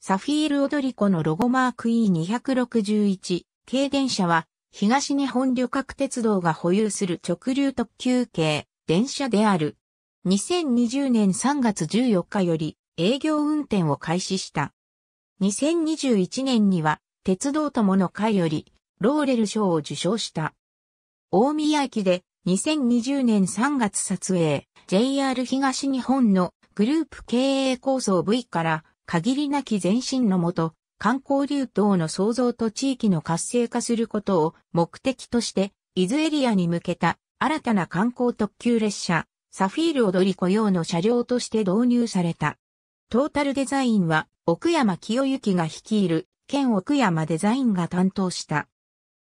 サフィール・オドリコのロゴマーク E261 軽電車は東日本旅客鉄道が保有する直流特急系電車である。2020年3月14日より営業運転を開始した。2021年には鉄道友の会よりローレル賞を受賞した。大宮駅で2020年3月撮影 JR 東日本のグループ経営構想 V から限りなき前進のもと、観光流動の創造と地域の活性化することを目的として、伊豆エリアに向けた新たな観光特急列車、サフィール踊り子用の車両として導入された。トータルデザインは、奥山清行が率いる、県奥山デザインが担当した。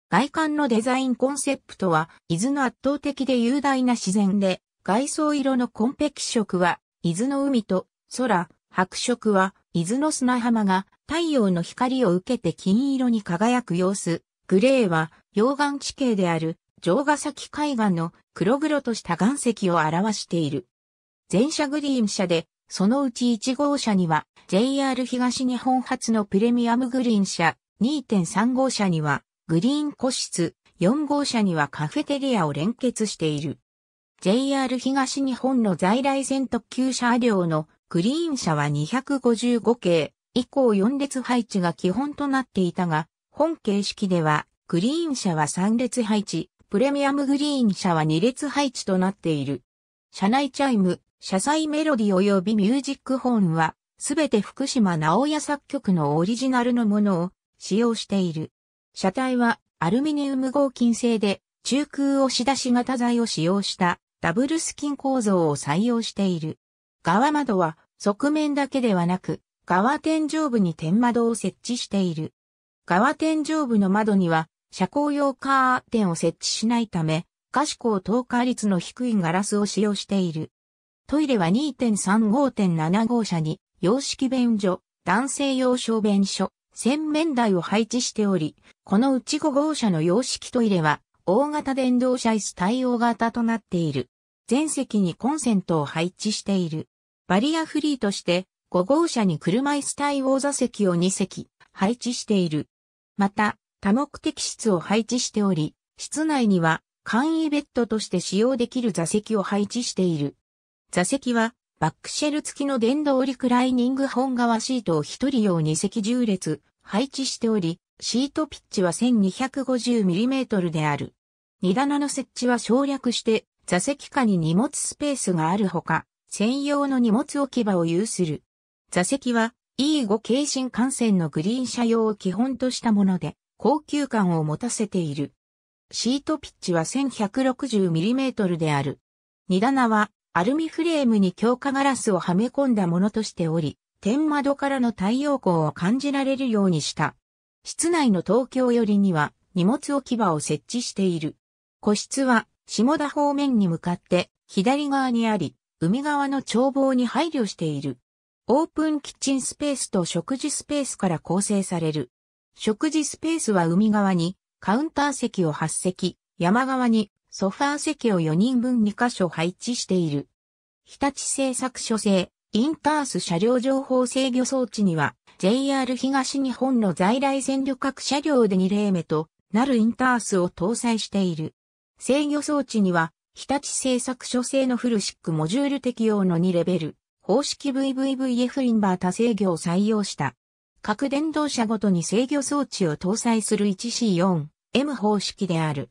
外観のデザインコンセプトは、伊豆の圧倒的で雄大な自然で、外装色の紺碧色は、伊豆の海と空、白色は、伊豆の砂浜が太陽の光を受けて金色に輝く様子、グレーは溶岩地形である城ヶ崎海岸の黒々とした岩石を表している。全車グリーン車で、そのうち1号車には JR 東日本発のプレミアムグリーン車、2.3号車にはグリーン個室、4号車にはカフェテリアを連結している。JR 東日本の在来線特急車両のグリーン車は255系以降4列配置が基本となっていたが、本形式ではグリーン車は3列配置、プレミアムグリーン車は2列配置となっている。車内チャイム、車載メロディ及びミュージックホーンは、すべて福島直也作曲のオリジナルのものを使用している。車体はアルミニウム合金製で中空押し出し型材を使用したダブルスキン構造を採用している。側窓は側面だけではなく、側天井部に天窓を設置している。側天井部の窓には、遮光用カーテンを設置しないため、可視光透過率の低いガラスを使用している。トイレは2.35.7号車に、洋式便所、男性用小便所、洗面台を配置しており、このうち5号車の洋式トイレは、大型電動車椅子対応型となっている。全席にコンセントを配置している。バリアフリーとして5号車に車椅子対応座席を2席配置している。また、多目的室を配置しており、室内には簡易ベッドとして使用できる座席を配置している。座席はバックシェル付きの電動リクライニング本革シートを1人用2席10列配置しており、シートピッチは 1250mm である。荷棚の設置は省略して座席下に荷物スペースがあるほか、専用の荷物置き場を有する。座席は E5 系新幹線のグリーン車用を基本としたもので、高級感を持たせている。シートピッチは 1160mm である。荷棚はアルミフレームに強化ガラスをはめ込んだものとしており、天窓からの太陽光を感じられるようにした。室内の東京寄りには荷物置き場を設置している。個室は下田方面に向かって左側にあり、海側の眺望に配慮している。オープンキッチンスペースと食事スペースから構成される。食事スペースは海側にカウンター席を8席、山側にソファー席を4人分2箇所配置している。日立製作所製、インタース車両情報制御装置には JR 東日本の在来線旅客車両で2例目となるインタースを搭載している。制御装置には日立製作所製のフルシックモジュール適用の2レベル、方式 VVVF インバータ制御を採用した。各電動車ごとに制御装置を搭載する 1C4M 方式である。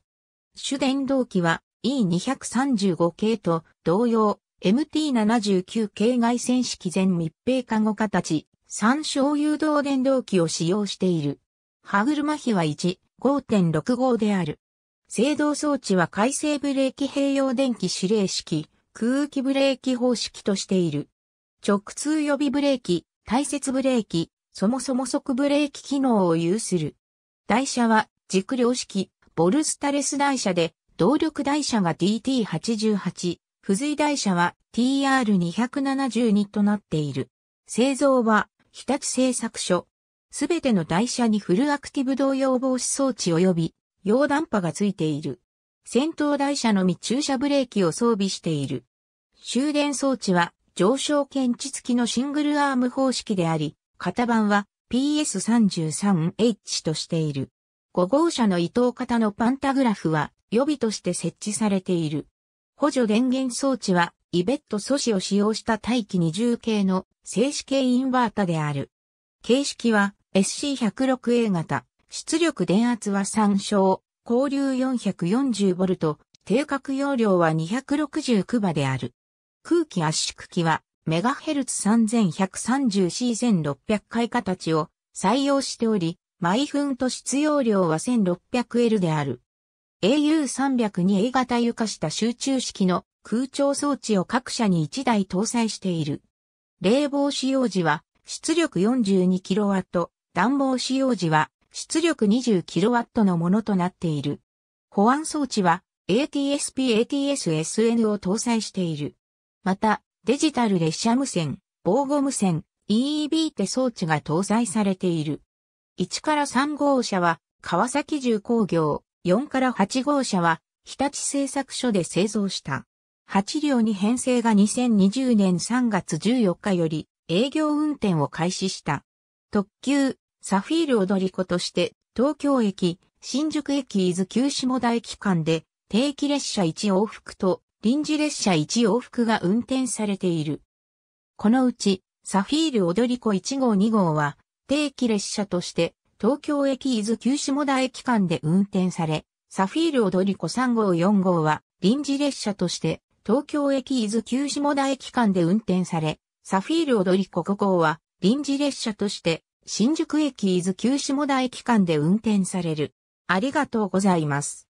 主電動機は E235 系と同様 MT79 系外線式全密閉加護形3小誘導電動機を使用している。歯車比は1、5.65である。制動装置は回生ブレーキ併用電気指令式、空気ブレーキ方式としている。直通予備ブレーキ、大切ブレーキ、そもそも即ブレーキ機能を有する。台車は軸量式、ボルスタレス台車で、動力台車が DT88、付随台車は TR272 となっている。製造は日立製作所。すべての台車にフルアクティブ動揺防止装置及び溶断波がついている。先頭台車のみ駐車ブレーキを装備している。終電装置は上昇検知付きのシングルアーム方式であり、型番は PS33H としている。5号車の伊藤型のパンタグラフは予備として設置されている。補助電源装置はイベット素子を使用した大気二重系の静止系インバータである。形式は SC106A 型。出力電圧は3照、交流 440V、定格容量は269馬である。空気圧縮機は、MHz3130C1600 回形を採用しており、毎分と出容量は 1600L である。AU302A 型床下集中式の空調装置を各社に1台搭載している。冷房使用時は出力 42kW、暖房使用時は出力 20kW のものとなっている。保安装置は ATSP-ATS-SN を搭載している。また、デジタル列車無線、防護無線、EEB って装置が搭載されている。1から3号車は川崎重工業、4から8号車は日立製作所で製造した。8両に編成が2020年3月14日より営業運転を開始した。特急、サフィール踊り子として、東京駅、新宿駅伊豆旧下田駅間で、定期列車1往復と、臨時列車1往復が運転されている。このうち、サフィール踊り子1号2号は、定期列車として、東京駅伊豆旧下田駅間で運転され、サフィール踊り子3号4号は、臨時列車として、東京駅伊豆旧下田駅間で運転され、サフィール踊り子5号は、臨時列車として、新宿駅伊豆旧下田駅間で運転される。ありがとうございます。